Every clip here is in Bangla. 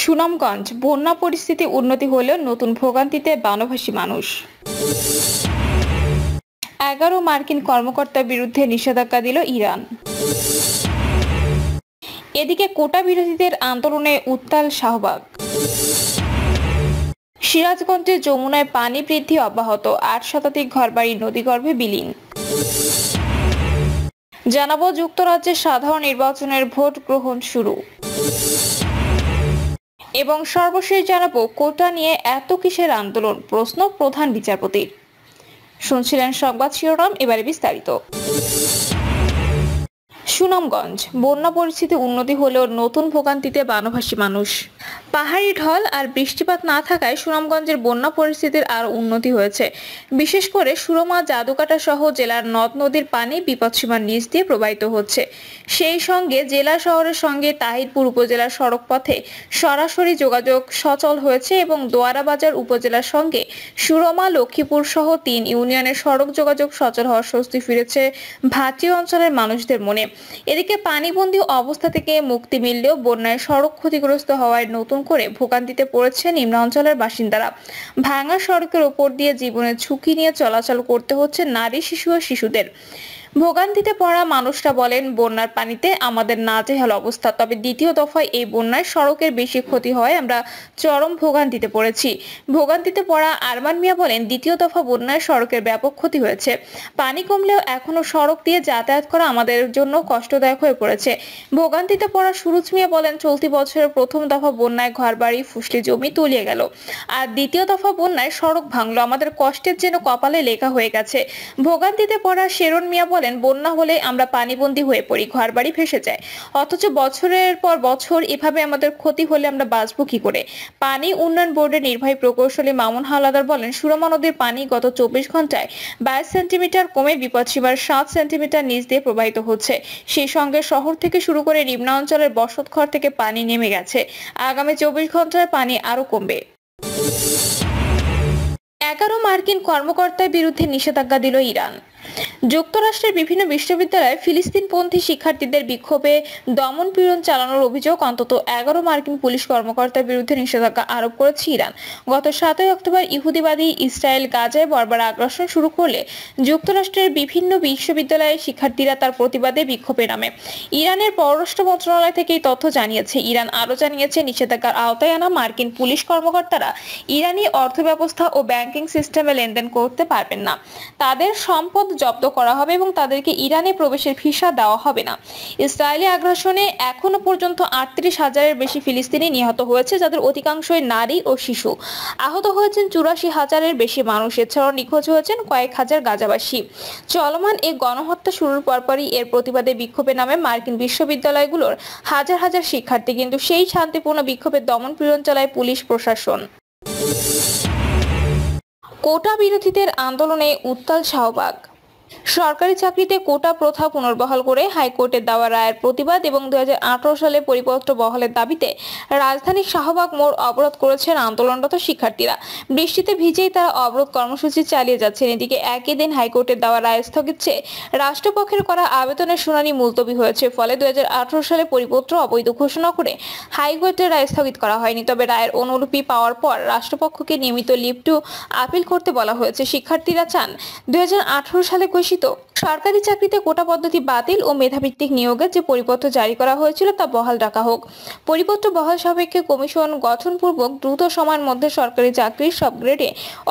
সুনামগঞ্জ বন্যা পরিস্থিতি উন্নতি হলেও নতুন ভোগান্তিতে বানভাসী মানুষ এগারো মার্কিন কর্মকর্তার বিরুদ্ধে নিষেধাজ্ঞা দিল ইরান এদিকে কোটা বিরোধীদের আন্দোলনে উত্তাল শাহবাগ সিরাজগঞ্জে যমুনায় পানি বৃদ্ধি অব্যাহত আট শতাধিক ঘরবাড়ি নদীগর্ভে বিলীন জানাবো যুক্তরাজ্যের সাধারণ নির্বাচনের ভোট গ্রহণ শুরু এবং সর্বশেষ জানাবো কোটা নিয়ে এত কিসের আন্দোলন প্রশ্ন প্রধান বিচারপতির শুনছিলেন সংবাদ শিরোনাম এবারে বিস্তারিত সুনামগঞ্জ বন্যা পরিস্থিতি উন্নতি হলেও নতুন ভোগান্তিতে বানভাসী মানুষ পাহাড়ি ঢল আর বৃষ্টিপাত না থাকায় সুনামগঞ্জের বন্যা পরিস্থিতির আরও উন্নতি হয়েছে বিশেষ করে সুরমা জাদুকাটা সহ জেলার নদ নদীর পানি বিপদসীমার নিচ দিয়ে প্রবাহিত হচ্ছে সেই সঙ্গে জেলা শহরের সঙ্গে তাহিরপুর উপজেলার সড়ক পথে সরাসরি যোগাযোগ সচল হয়েছে এবং দোয়ারাবাজার উপজেলার সঙ্গে সুরমা লক্ষ্মীপুর সহ তিন ইউনিয়নের সড়ক যোগাযোগ সচল হওয়ার স্বস্তি ফিরেছে ভাটি অঞ্চলের মানুষদের মনে এদিকে পানিবন্দী অবস্থা থেকে মুক্তি মিললেও বন্যায় সড়ক ক্ষতিগ্রস্ত হওয়ায় নতুন করে ভোগান্তিতে পড়েছে নিম্ন অঞ্চলের বাসিন্দারা ভাঙা সড়কের ওপর দিয়ে জীবনের ঝুঁকি নিয়ে চলাচল করতে হচ্ছে নারী শিশু ও শিশুদের ভোগান্তিতে পড়া মানুষরা বলেন বন্যার পানিতে আমাদের না চেহাল অবস্থা তবে দ্বিতীয় দফায় এই বন্যায় সড়কের বেশি ক্ষতি হয় আমরা চরম ভোগান্তিতে পড়েছি ভোগান্তিতে পড়া আরমান মিয়া বলেন দ্বিতীয় দফা বন্যায় সড়কের ব্যাপক ক্ষতি হয়েছে পানি কমলেও এখনো সড়ক দিয়ে যাতায়াত করা আমাদের জন্য কষ্টদায়ক হয়ে পড়েছে ভোগান্তিতে পড়া সুরুজ মিয়া বলেন চলতি বছরের প্রথম দফা বন্যায় ঘরবাড়ি ফুসলি জমি তলিয়ে গেল আর দ্বিতীয় দফা বন্যায় সড়ক ভাঙলো আমাদের কষ্টের যেন কপালে লেখা হয়ে গেছে ভোগান্তিতে পড়া শেরন মিয়া বলেন বলেন বন্যা হলে আমরা পানিবন্দী হয়ে পড়ি ঘর বাড়ি ফেসে যায় অথচ বছরের পর বছর এভাবে আমাদের ক্ষতি হলে আমরা বাঁচব কি করে পানি উন্নয়ন বোর্ডের নির্বাহী প্রকৌশলী মামুন হাওলাদার বলেন সুরমা নদীর পানি গত চব্বিশ ঘন্টায় বাইশ সেন্টিমিটার কমে বিপদসীমার সাত সেন্টিমিটার নিচ দিয়ে প্রবাহিত হচ্ছে সেই সঙ্গে শহর থেকে শুরু করে নিম্না অঞ্চলের বসতঘর থেকে পানি নেমে গেছে আগামী চব্বিশ ঘন্টায় পানি আরও কমবে এগারো মার্কিন কর্মকর্তার বিরুদ্ধে নিষেধাজ্ঞা দিল ইরান যুক্তরাষ্ট্রের বিভিন্ন বিশ্ববিদ্যালয়ে ফিলিস্তিনপন্থী শিক্ষার্থীদের বিক্ষোভে দমন পীড়ন চালানোর অভিযোগ অন্তত এগারো মার্কিন পুলিশ কর্মকর্তার বিরুদ্ধে নিষেধাজ্ঞা আরোপ করেছে ইরান গত সাতই অক্টোবর ইহুদিবাদী ইসরায়েল গাজায় বরবার আগ্রাসন শুরু করলে যুক্তরাষ্ট্রের বিভিন্ন বিশ্ববিদ্যালয়ের শিক্ষার্থীরা তার প্রতিবাদে বিক্ষোভে নামে ইরানের পররাষ্ট্র মন্ত্রণালয় থেকে এই তথ্য জানিয়েছে ইরান আরও জানিয়েছে নিষেধাজ্ঞার আওতায় আনা মার্কিন পুলিশ কর্মকর্তারা ইরানি অর্থব্যবস্থা ও ব্যাংকিং সিস্টেমে লেনদেন করতে পারবেন না তাদের সম্পদ জব্দ করা হবে এবং তাদেরকে ইরানে প্রবেশের ভিসা দেওয়া হবে না ইসরায়েলি আগ্রাসনে এখনো পর্যন্ত আটত্রিশ হাজারের বেশি ফিলিস্তিনি নিহত হয়েছে যাদের অধিকাংশই নারী ও শিশু আহত হয়েছেন চুরাশি হাজারের বেশি মানুষ এছাড়াও নিখোঁজ হয়েছেন কয়েক হাজার গাজাবাসী চলমান এই গণহত্যা শুরুর পরপরই এর প্রতিবাদে বিক্ষোভে নামে মার্কিন বিশ্ববিদ্যালয়গুলোর হাজার হাজার শিক্ষার্থী কিন্তু সেই শান্তিপূর্ণ বিক্ষোভের দমন পীড়ন চালায় পুলিশ প্রশাসন কোটা বিরোধীদের আন্দোলনে উত্তাল শাহবাগ সরকারি চাকরিতে কোটা প্রথা পুনর্বহাল করে হাইকোর্টের দেওয়া রায়ের প্রতিবাদ এবং দু সালে পরিপত্র বহলের দাবিতে রাজধানীর শাহবাগ মোড় অবরোধ করেছেন আন্দোলনরত শিক্ষার্থীরা বৃষ্টিতে ভিজেই তারা অবরোধ কর্মসূচি চালিয়ে যাচ্ছেন এদিকে একই দিন হাইকোর্টের দেওয়া রায় স্থগিত রাষ্ট্রপক্ষের করা আবেদনের শুনানি মুলতবি হয়েছে ফলে দু সালে পরিপত্র অবৈধ ঘোষণা করে হাইকোর্টের রায় স্থগিত করা হয়নি তবে রায়ের অনুরূপী পাওয়ার পর রাষ্ট্রপক্ষকে নিয়মিত লিপটু আপিল করতে বলা হয়েছে শিক্ষার্থীরা চান দু সালে ঘোষিত সরকারি চাকরিতে কোটা পদ্ধতি বাতিল ও মেধাভিত্তিক নিয়োগের যে পরিপত্র জারি করা হয়েছিল তা বহাল রাখা হোক পরিপত্র বহাল সাপেক্ষে কমিশন গঠনপূর্বক দ্রুত সময়ের মধ্যে সরকারি চাকরির সব গ্রেডে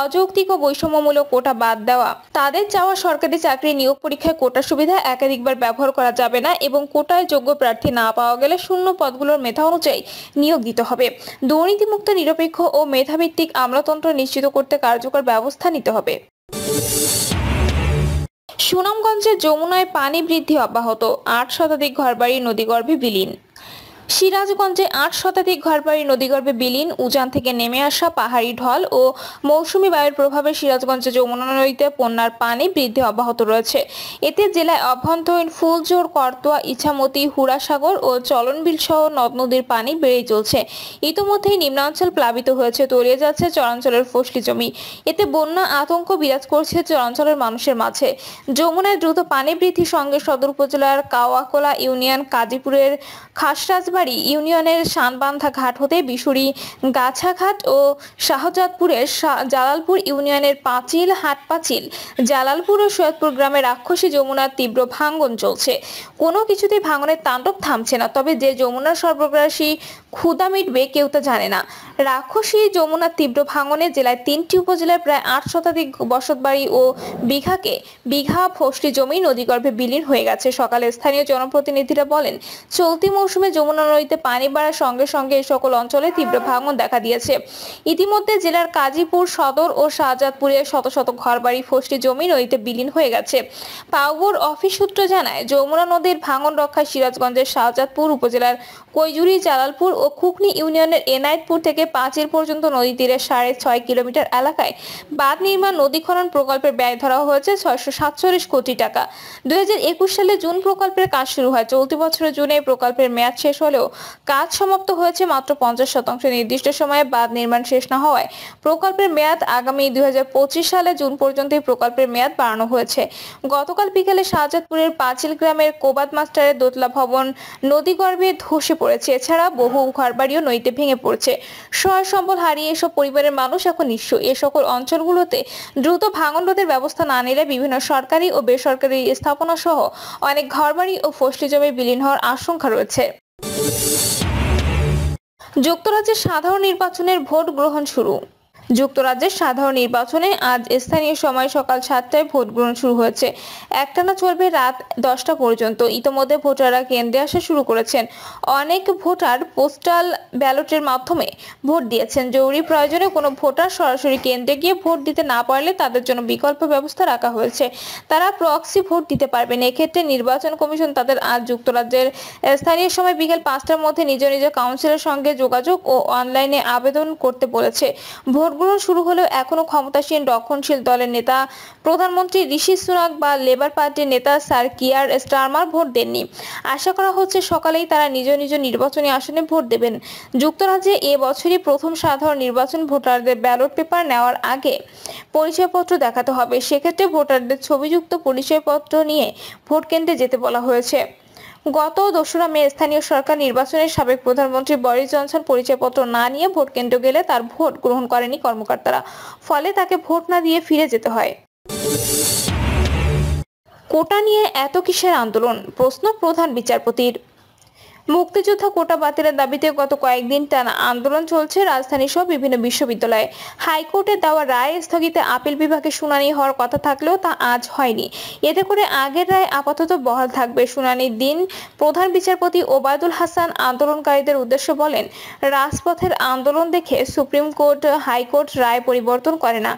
অযৌক্তিক ও বৈষম্যমূলক কোটা বাদ দেওয়া তাদের চাওয়া সরকারি চাকরি নিয়োগ পরীক্ষায় কোটা সুবিধা একাধিকবার ব্যবহার করা যাবে না এবং কোটায় যোগ্য প্রার্থী না পাওয়া গেলে শূন্য পদগুলোর মেধা অনুযায়ী নিয়োগ দিতে হবে দুর্নীতিমুক্ত নিরপেক্ষ ও মেধাভিত্তিক আমলাতন্ত্র নিশ্চিত করতে কার্যকর ব্যবস্থা নিতে হবে সুনামগঞ্জের যমুনায় পানি বৃদ্ধি অব্যাহত আট শতাধিক ঘরবাড়ি নদীগর্ভে বিলীন সিরাজগঞ্জে আট শতাধিক ঘরবাড়ি নদীগর্ভে বিলীন উজান থেকে নেমে আসা পাহাড়ি ঢল ও মৌসুমি বায়ুর প্রভাবে সিরাজগঞ্জে যমুনা নদীতে বন্যার পানি বৃদ্ধি অব্যাহত রয়েছে এতে জেলায় অভ্যন্তরীণ ফুলজোর করতোয়া ইছামতি হুড়াসাগর ও চলনবিল সহ নদ নদীর পানি বেড়েই চলছে ইতোমধ্যেই নিম্নাঞ্চল প্লাবিত হয়েছে তলিয়ে যাচ্ছে চরাঞ্চলের ফসলি জমি এতে বন্যা আতঙ্ক বিরাজ করছে চরাঞ্চলের মানুষের মাঝে যমুনায় দ্রুত পানি বৃদ্ধির সঙ্গে সদর উপজেলার কাওয়াকোলা ইউনিয়ন কাজীপুরের খাসরাজ রাজাবাড়ি ইউনিয়নের শানবান্ধা ঘাট হতে বিশুরি গাছাঘাট ও শাহজাদপুরের জালালপুর ইউনিয়নের পাঁচিল হাটপাচিল জালালপুর ও সৈয়দপুর গ্রামে রাক্ষসী যমুনার তীব্র ভাঙ্গন চলছে কোনো কিছুতেই ভাঙনের তাণ্ডব থামছে না তবে যে যমুনা সর্বগ্রাসী ক্ষুদা মিটবে কেউ তা জানে না রাক্ষসী যমুনার তীব্র ভাঙনে জেলায় তিনটি উপজেলার প্রায় আট শতাধিক বসতবাড়ি ও বিঘাকে বিঘা ফসলি জমি নদীগর্ভে বিলীন হয়ে গেছে সকালে স্থানীয় জনপ্রতিনিধিরা বলেন চলতি মৌসুমে যমুনা নদীতে পানি বাড়ার সঙ্গে সঙ্গে এই সকল অঞ্চলে তীব্র ভাঙন দেখা দিয়েছে ইতিমধ্যে জেলার কাজীপুর সদর ও শাহজাদপুরে শত শত ঘরবাড়ি ফসলি জমি নদীতে বিলীন হয়ে গেছে পাওবুর অফিস সূত্র জানায় যমুনা নদীর ভাঙন রক্ষায় সিরাজগঞ্জের শাহজাদপুর উপজেলার কৈজুরি জালালপুর ও খুকনি ইউনিয়নের এনায়তপুর থেকে পাঁচের পর্যন্ত নদী তীরে সাড়ে ছয় কিলোমিটার এলাকায় বাঁধ নির্মাণ নদী খনন প্রকল্পের ব্যয় ধরা হয়েছে ছয়শো সাতচল্লিশ কোটি টাকা দুই সালে জুন প্রকল্পের কাজ শুরু হয় চলতি বছরের জুনে প্রকল্পের মেয়াদ শেষ হলে হলেও কাজ সমাপ্ত হয়েছে মাত্র পঞ্চাশ শতাংশ নির্দিষ্ট সময়ে বাঁধ নির্মাণ শেষ না হওয়ায় প্রকল্পের মেয়াদ আগামী দুই সালে জুন পর্যন্ত এই প্রকল্পের মেয়াদ বাড়ানো হয়েছে গতকাল বিকেলে শাহজাদপুরের পাঁচিল গ্রামের কোবাদ মাস্টারের দোতলা ভবন নদীগর্ভে ধসে পড়েছে এছাড়া বহু ঘরবাড়িও নৈতে ভেঙে পড়ছে সহায় সম্বল হারিয়ে এসব পরিবারের মানুষ এখন নিঃস্ব এ সকল অঞ্চলগুলোতে দ্রুত ভাঙন রোধের ব্যবস্থা না নিলে বিভিন্ন সরকারি ও বেসরকারি স্থাপনা সহ অনেক ঘরবাড়ি ও ফসলি জমি বিলীন হওয়ার আশঙ্কা রয়েছে যুক্তরাজ্যের সাধারণ নির্বাচনের ভোট গ্রহণ শুরু যুক্তরাজ্যের সাধারণ নির্বাচনে আজ স্থানীয় সময় সকাল সাতটায় ভোট গ্রহণ শুরু হয়েছে একটানা চলবে রাত দশটা পর্যন্ত ইতোমধ্যে ভোটাররা কেন্দ্রে আসা শুরু করেছেন অনেক ভোটার পোস্টাল ব্যালটের মাধ্যমে ভোট দিয়েছেন জরুরি প্রয়োজনে কোনো ভোটার সরাসরি কেন্দ্রে গিয়ে ভোট দিতে না পারলে তাদের জন্য বিকল্প ব্যবস্থা রাখা হয়েছে তারা প্রক্সি ভোট দিতে পারবেন এক্ষেত্রে নির্বাচন কমিশন তাদের আজ যুক্তরাজ্যের স্থানীয় সময় বিকেল পাঁচটার মধ্যে নিজ নিজ কাউন্সিলের সঙ্গে যোগাযোগ ও অনলাইনে আবেদন করতে বলেছে ভোট ভোটগ্রহণ শুরু হলেও এখনও ক্ষমতাসীন রক্ষণশীল দলের নেতা প্রধানমন্ত্রী ঋষি সুনাক বা লেবার পার্টির নেতা স্যার কিয়ার স্টারমার ভোট দেননি আশা করা হচ্ছে সকালেই তারা নিজ নিজ নির্বাচনী আসনে ভোট দেবেন যুক্তরাজ্যে এ বছরই প্রথম সাধারণ নির্বাচন ভোটারদের ব্যালট পেপার নেওয়ার আগে পরিচয়পত্র দেখাতে হবে সেক্ষেত্রে ভোটারদের ছবিযুক্ত পরিচয়পত্র নিয়ে ভোট কেন্দ্রে যেতে বলা হয়েছে গত দোসরা মে স্থানীয় সরকার নির্বাচনে সাবেক প্রধানমন্ত্রী বরিস জনসন পরিচয়পত্র না নিয়ে ভোট কেন্দ্র গেলে তার ভোট গ্রহণ করেনি কর্মকর্তারা ফলে তাকে ভোট না দিয়ে ফিরে যেতে হয় কোটা নিয়ে এত কিসের আন্দোলন প্রশ্ন প্রধান বিচারপতির মুক্তিযোদ্ধা কোটা বাতিলের দাবিতে গত কয়েকদিন টানা আন্দোলন চলছে রাজধানী সহ বিভিন্ন বিশ্ববিদ্যালয়ে হাইকোর্টে দেওয়া রায় স্থগিতে আপিল বিভাগে শুনানি হওয়ার কথা থাকলেও তা আজ হয়নি এতে করে আগের রায় আপাতত বহাল থাকবে শুনানির দিন প্রধান বিচারপতি ওবায়দুল হাসান আন্দোলনকারীদের উদ্দেশ্য বলেন রাজপথের আন্দোলন দেখে সুপ্রিম কোর্ট হাইকোর্ট রায় পরিবর্তন করে না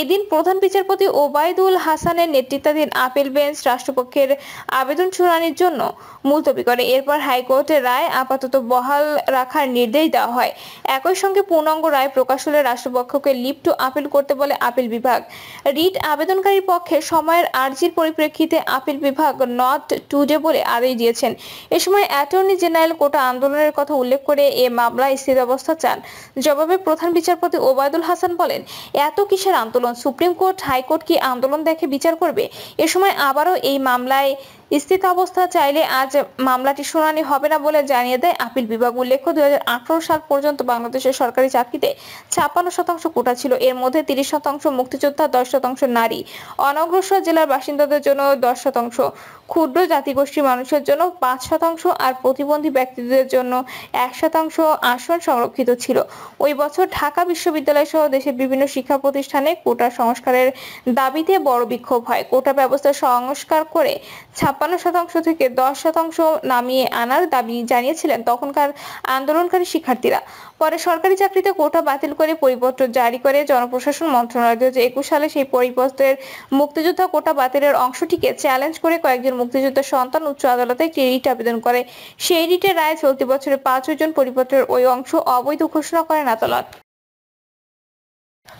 এদিন প্রধান বিচারপতি ওবায়দুল হাসানের নেতৃত্বাধীন আপিল বেঞ্চ রাষ্ট্রপক্ষের আবেদন শুনানির জন্য মুলতবি করে এরপর হাইকোর্টের রায় আপাতত বহাল রাখার নির্দেশ দেওয়া হয় একই সঙ্গে পূর্ণাঙ্গ রায় প্রকাশ হলে রাষ্ট্রপক্ষকে লিপ্ট টু আপিল করতে বলে আপিল বিভাগ রিট আবেদনকারীর পক্ষে সময়ের আর্জির পরিপ্রেক্ষিতে আপিল বিভাগ নট টুডে বলে আদেশ দিয়েছেন এ সময় অ্যাটর্নি জেনারেল কোটা আন্দোলনের কথা উল্লেখ করে এ মামলায় স্থিতাবস্থা চান জবাবে প্রধান বিচারপতি ওবায়দুল হাসান বলেন এত কিসের আন্দোলন আন্দোলন সুপ্রিম কোর্ট হাইকোর্ট কি আন্দোলন দেখে বিচার করবে এ সময় আবারও এই মামলায় স্থিতাবস্থা চাইলে আজ মামলাটি শুনানি হবে না বলে জানিয়ে দেয় আপিল বিভাগ উল্লেখ্য দুই সাল পর্যন্ত বাংলাদেশের সরকারি চাকরিতে ছাপ্পান্ন শতাংশ কোটা ছিল এর মধ্যে তিরিশ শতাংশ মুক্তিযোদ্ধা দশ শতাংশ নারী অনগ্রসর জেলার বাসিন্দাদের জন্য দশ শতাংশ ক্ষুদ্র জাতিগোষ্ঠীর মানুষের জন্য পাঁচ শতাংশ আর প্রতিবন্ধী ব্যক্তিদের জন্য এক শতাংশ আসন সংরক্ষিত ছিল ওই বছর ঢাকা বিশ্ববিদ্যালয় সহ দেশের বিভিন্ন শিক্ষা প্রতিষ্ঠানে কোটা সংস্কারের দাবিতে বড় বিক্ষোভ হয় কোটা ব্যবস্থা সংস্কার করে ছাপ ছাপ্পান্ন শতাংশ থেকে দশ শতাংশ নামিয়ে আনার দাবি জানিয়েছিলেন তখনকার আন্দোলনকারী শিক্ষার্থীরা পরে সরকারি চাকরিতে কোটা বাতিল করে পরিপত্র জারি করে জনপ্রশাসন মন্ত্রণালয় দু সালে সেই পরিপত্রের মুক্তিযোদ্ধা কোটা বাতিলের অংশটিকে চ্যালেঞ্জ করে কয়েকজন মুক্তিযোদ্ধা সন্তান উচ্চ আদালতে একটি রিট আবেদন করে সেই রিটের রায় চলতি বছরের পাঁচই জন পরিপত্রের ওই অংশ অবৈধ ঘোষণা করেন আদালত